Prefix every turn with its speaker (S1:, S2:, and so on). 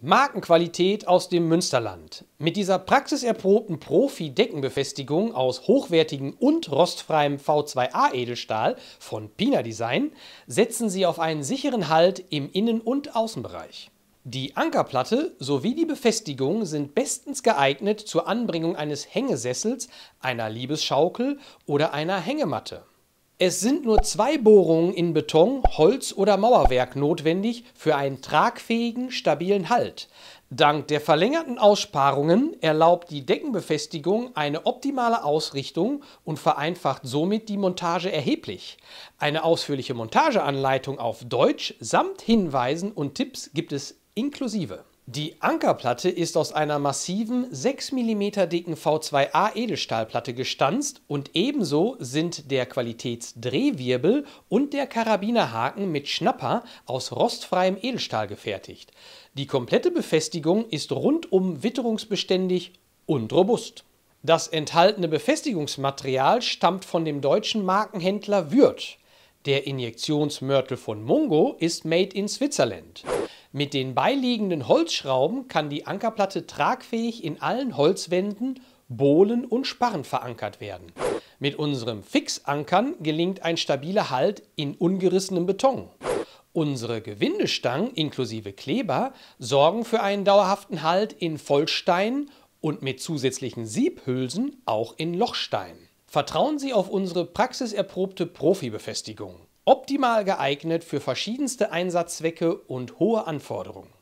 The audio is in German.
S1: Markenqualität aus dem Münsterland. Mit dieser praxiserprobten Profi-Deckenbefestigung aus hochwertigem und rostfreiem V2A Edelstahl von Pina Design setzen sie auf einen sicheren Halt im Innen- und Außenbereich. Die Ankerplatte sowie die Befestigung sind bestens geeignet zur Anbringung eines Hängesessels, einer Liebesschaukel oder einer Hängematte. Es sind nur zwei Bohrungen in Beton, Holz oder Mauerwerk notwendig für einen tragfähigen, stabilen Halt. Dank der verlängerten Aussparungen erlaubt die Deckenbefestigung eine optimale Ausrichtung und vereinfacht somit die Montage erheblich. Eine ausführliche Montageanleitung auf Deutsch samt Hinweisen und Tipps gibt es inklusive. Die Ankerplatte ist aus einer massiven 6 mm dicken V2A Edelstahlplatte gestanzt und ebenso sind der Qualitätsdrehwirbel und der Karabinerhaken mit Schnapper aus rostfreiem Edelstahl gefertigt. Die komplette Befestigung ist rundum witterungsbeständig und robust. Das enthaltene Befestigungsmaterial stammt von dem deutschen Markenhändler Würth. Der Injektionsmörtel von Mungo ist made in Switzerland. Mit den beiliegenden Holzschrauben kann die Ankerplatte tragfähig in allen Holzwänden, Bohlen und Sparren verankert werden. Mit unserem Fixankern gelingt ein stabiler Halt in ungerissenem Beton. Unsere Gewindestangen inklusive Kleber sorgen für einen dauerhaften Halt in Vollstein und mit zusätzlichen Siebhülsen auch in Lochstein. Vertrauen Sie auf unsere praxiserprobte Profibefestigung optimal geeignet für verschiedenste Einsatzzwecke und hohe Anforderungen.